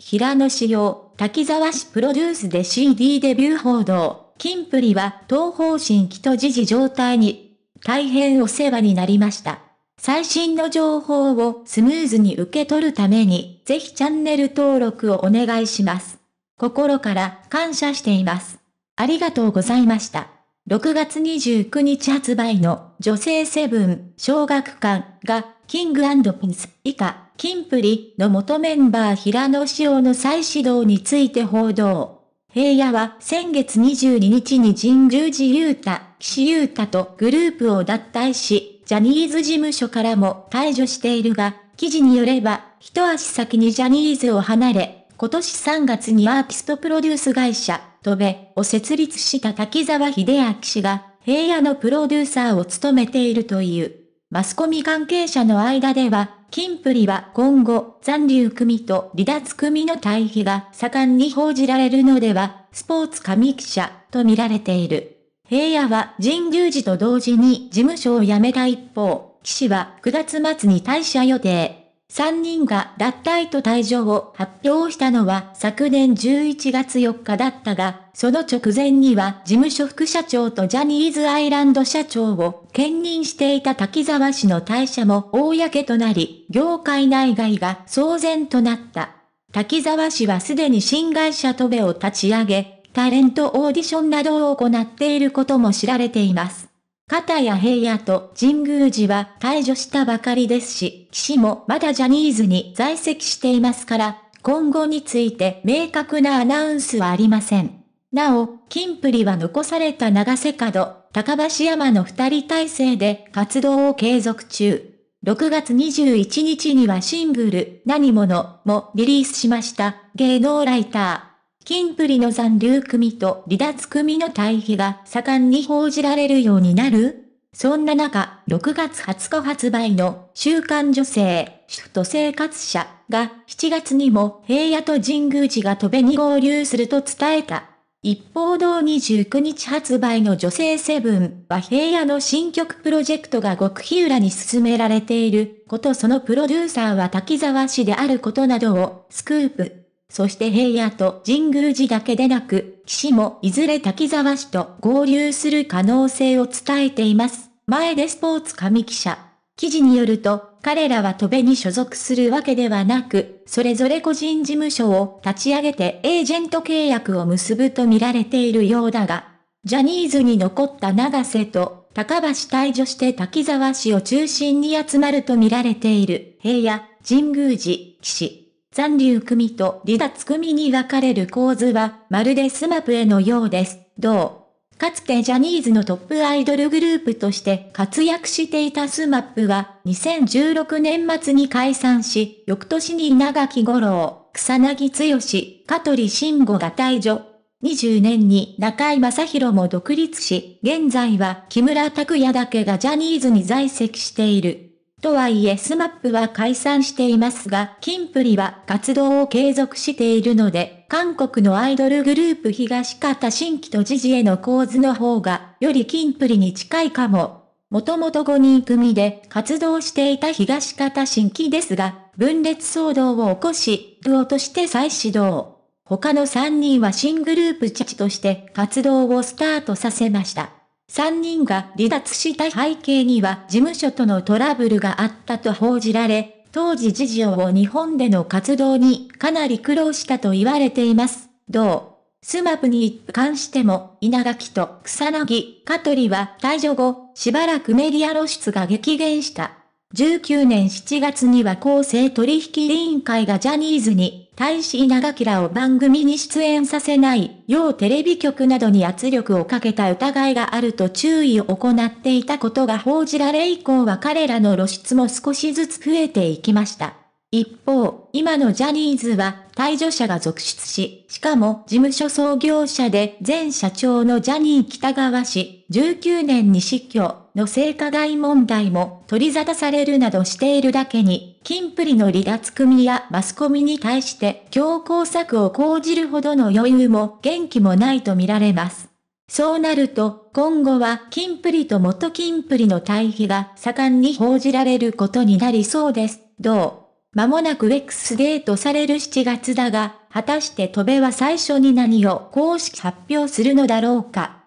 平野紫耀、滝沢氏プロデュースで CD デビュー報道、金プリは東方新規と時事状態に、大変お世話になりました。最新の情報をスムーズに受け取るために、ぜひチャンネル登録をお願いします。心から感謝しています。ありがとうございました。6月29日発売の女性セブン小学館がキングピンス以下キンプリの元メンバー平野志耀の再始動について報道。平野は先月22日に神宮寺優太、岸優太とグループを脱退し、ジャニーズ事務所からも退場しているが、記事によれば、一足先にジャニーズを離れ、今年3月にアーティストプロデュース会社、トベを設立した滝沢秀明氏が、平野のプロデューサーを務めているという。マスコミ関係者の間では、金プリは今後、残留組と離脱組の対比が盛んに報じられるのでは、スポーツ上記者と見られている。平野は神宮寺と同時に事務所を辞めた一方、騎士は9月末に退社予定。3人が脱退と退場を発表したのは昨年11月4日だったが、その直前には事務所副社長とジャニーズアイランド社長を兼任していた滝沢氏の退社も公となり、業界内外が騒然となった。滝沢氏はすでに新会社トベを立ち上げ、タレントオーディションなどを行っていることも知られています。片や平野と神宮寺は退除したばかりですし、岸もまだジャニーズに在籍していますから、今後について明確なアナウンスはありません。なお、金プリは残された長瀬角、高橋山の二人体制で活動を継続中。6月21日にはシングル、何者もリリースしました、芸能ライター。金プリの残留組と離脱組の対比が盛んに報じられるようになるそんな中、6月20日発売の週刊女性、シフト生活者が7月にも平野と神宮寺が戸べに合流すると伝えた。一方同29日発売の女性セブンは平野の新曲プロジェクトが極秘裏に進められていることそのプロデューサーは滝沢氏であることなどをスクープ。そして平野と神宮寺だけでなく、岸もいずれ滝沢氏と合流する可能性を伝えています。前でスポーツ紙記者。記事によると、彼らは戸部に所属するわけではなく、それぞれ個人事務所を立ち上げてエージェント契約を結ぶと見られているようだが、ジャニーズに残った長瀬と高橋退場して滝沢氏を中心に集まると見られている平野、神宮寺、岸。残留組と離脱組に分かれる構図は、まるでスマップへのようです。どうかつてジャニーズのトップアイドルグループとして活躍していたスマップは、2016年末に解散し、翌年に稲垣五郎、草薙剛、香取慎吾が退場。20年に中井正宏も独立し、現在は木村拓哉だけがジャニーズに在籍している。とはいえスマップは解散していますが、キンプリは活動を継続しているので、韓国のアイドルグループ東方新規と時事への構図の方が、よりキンプリに近いかも。もともと5人組で活動していた東方新規ですが、分裂騒動を起こし、ドゥオとして再始動。他の3人は新グループチチとして活動をスタートさせました。3人が離脱した背景には事務所とのトラブルがあったと報じられ、当時事情を日本での活動にかなり苦労したと言われています。同、スマップに関しても、稲垣と草薙、香取は退場後、しばらくメディア露出が激減した。19年7月には厚生取引委員会がジャニーズに大使稲垣らを番組に出演させない、要テレビ局などに圧力をかけた疑いがあると注意を行っていたことが報じられ以降は彼らの露出も少しずつ増えていきました。一方、今のジャニーズは退場者が続出し、しかも事務所創業者で前社長のジャニー北川氏、19年に死去の性加害問題も取り沙汰されるなどしているだけに、金プリの離脱組やマスコミに対して強行策を講じるほどの余裕も元気もないとみられます。そうなると、今後は金プリと元金プリの対比が盛んに報じられることになりそうです。どう間もなく X デートされる7月だが、果たして戸部は最初に何を公式発表するのだろうか。